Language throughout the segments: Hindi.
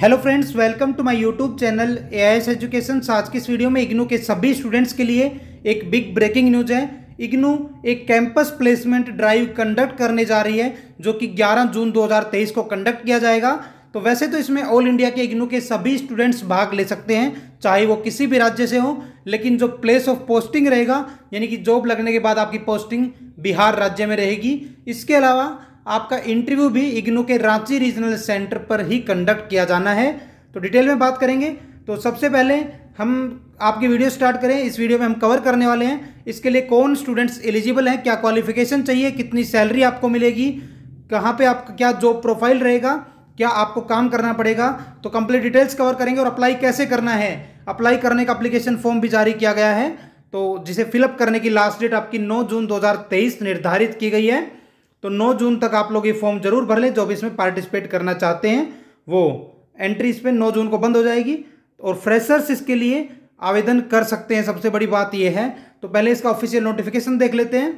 hello friends welcome to my YouTube channel a education आज की इस वीडियो में इग्नू के सभी स्टूडेंट्स के लिए एक बिग ब्रेकिंग न्यूज है इग्नू एक कैंपस प्लेसमेंट ड्राइव कंडक्ट करने जा रही है जो कि 11 जून 2023 को कंडक्ट किया जाएगा तो वैसे तो इसमें ऑल इंडिया के इग्नू के सभी स्टूडेंट्स भाग ले सकते हैं चाहे वो किसी भी राज्य से हो लेकिन जो प्लेस ऑफ पोस्टिंग रहेगा यानी कि जॉब लगने के बाद आपकी पोस्टिंग बिहार राज्य में रहेगी इसके अलावा आपका इंटरव्यू भी इग्नू के रांची रीजनल सेंटर पर ही कंडक्ट किया जाना है तो डिटेल में बात करेंगे तो सबसे पहले हम आपकी वीडियो स्टार्ट करें इस वीडियो में हम कवर करने वाले हैं इसके लिए कौन स्टूडेंट्स एलिजिबल हैं क्या क्वालिफिकेशन चाहिए कितनी सैलरी आपको मिलेगी कहाँ पे आपका क्या जॉब प्रोफाइल रहेगा क्या आपको काम करना पड़ेगा तो कंप्लीट डिटेल्स कवर करेंगे और अप्लाई कैसे करना है अप्लाई करने का अप्लीकेशन फॉर्म भी जारी किया गया है तो जिसे फिलअप करने की लास्ट डेट आपकी नौ जून दो निर्धारित की गई है तो 9 जून तक आप लोग ये फॉर्म जरूर भर लें जो भी इसमें पार्टिसिपेट करना चाहते हैं वो एंट्री इस पर नौ जून को बंद हो जाएगी और फ्रेशर्स इसके लिए आवेदन कर सकते हैं सबसे बड़ी बात यह है तो पहले इसका ऑफिशियल नोटिफिकेशन देख लेते हैं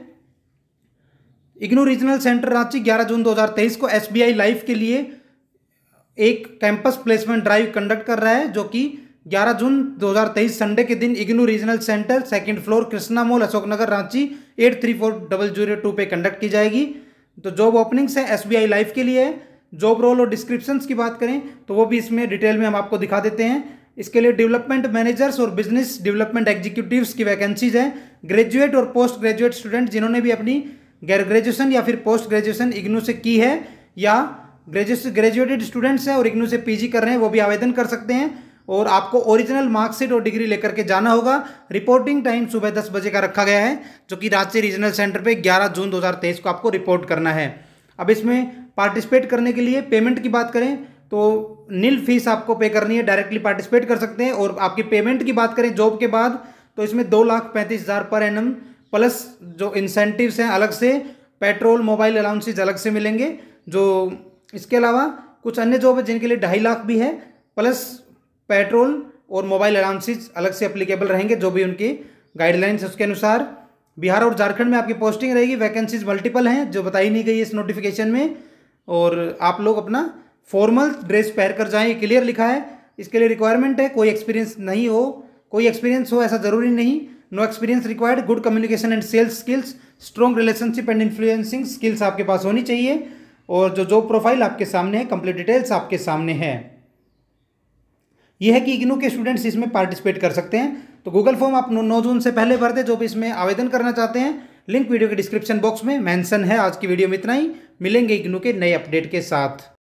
IGNOU regional centre Ranchi 11 June 2023 को एसबीआई लाइफ के लिए एक कैंपस प्लेसमेंट ड्राइव कंडक्ट कर रहा है जो कि 11 जून 2023 संडे के दिन IGNOU regional centre second floor Krishna mall Ashoknagar Ranchi at three four double zero two पे कंडक्ट की जाएगी तो जॉब ओपनिंग्स है एस बी लाइफ के लिए है जॉब रोल और डिस्क्रिप्शंस की बात करें तो वो भी इसमें डिटेल में हम आपको दिखा देते हैं इसके लिए डेवलपमेंट मैनेजर्स और बिजनेस डेवलपमेंट एग्जीक्यूटिव्स की वैकेंसीज हैं ग्रेजुएट और पोस्ट ग्रेजुएट स्टूडेंट जिन्होंने भी अपनी गैर ग्रेजुएशन या फिर पोस्ट ग्रेजुएशन इग्नू से की है या ग्रेजुएटेड स्टूडेंट्स हैं और इग्नू से पीजी कर रहे हैं वो भी आवेदन कर सकते हैं और आपको ओरिजिनल मार्कशीट और डिग्री लेकर के जाना होगा रिपोर्टिंग टाइम सुबह दस बजे का रखा गया है जो कि रांची रीजनल सेंटर पे 11 जून 2023 को आपको रिपोर्ट करना है अब इसमें पार्टिसिपेट करने के लिए पेमेंट की बात करें तो नील फीस आपको पे करनी है डायरेक्टली पार्टिसिपेट कर सकते हैं और आपकी पेमेंट की बात करें जॉब के बाद तो इसमें दो लाख पैंतीस हज़ार पर एन प्लस जो इंसेंटिवस हैं अलग से पेट्रोल मोबाइल अलाउंसेज अलग से मिलेंगे जो इसके अलावा कुछ अन्य जॉब है जिनके लिए ढाई लाख भी है प्लस पेट्रोल और मोबाइल अलाउंसेज अलग से अप्लीकेबल रहेंगे जो भी उनकी गाइडलाइंस उसके अनुसार बिहार और झारखंड में आपकी पोस्टिंग रहेगी वैकेंसीज मल्टीपल हैं जो बताई नहीं गई है इस नोटिफिकेशन में और आप लोग अपना फॉर्मल ड्रेस पहन कर जाएँ ये क्लियर लिखा है इसके लिए रिक्वायरमेंट है कोई एक्सपीरियंस नहीं हो कोई एक्सपीरियंस हो ऐसा ज़रूरी नहीं no experience required good communication and sales skills strong relationship and influencing skills आपके पास होनी चाहिए और जो जॉब प्रोफाइल आपके सामने है कंप्लीट डिटेल्स आपके सामने है यह है कि इग्नू के स्टूडेंट्स इसमें पार्टिसिपेट कर सकते हैं तो गूगल फॉर्म आप नौ जून से पहले भर दें जो भी इसमें आवेदन करना चाहते हैं लिंक वीडियो के डिस्क्रिप्शन बॉक्स में मेंशन है आज की वीडियो में इतना ही मिलेंगे इग्नू के नए अपडेट के साथ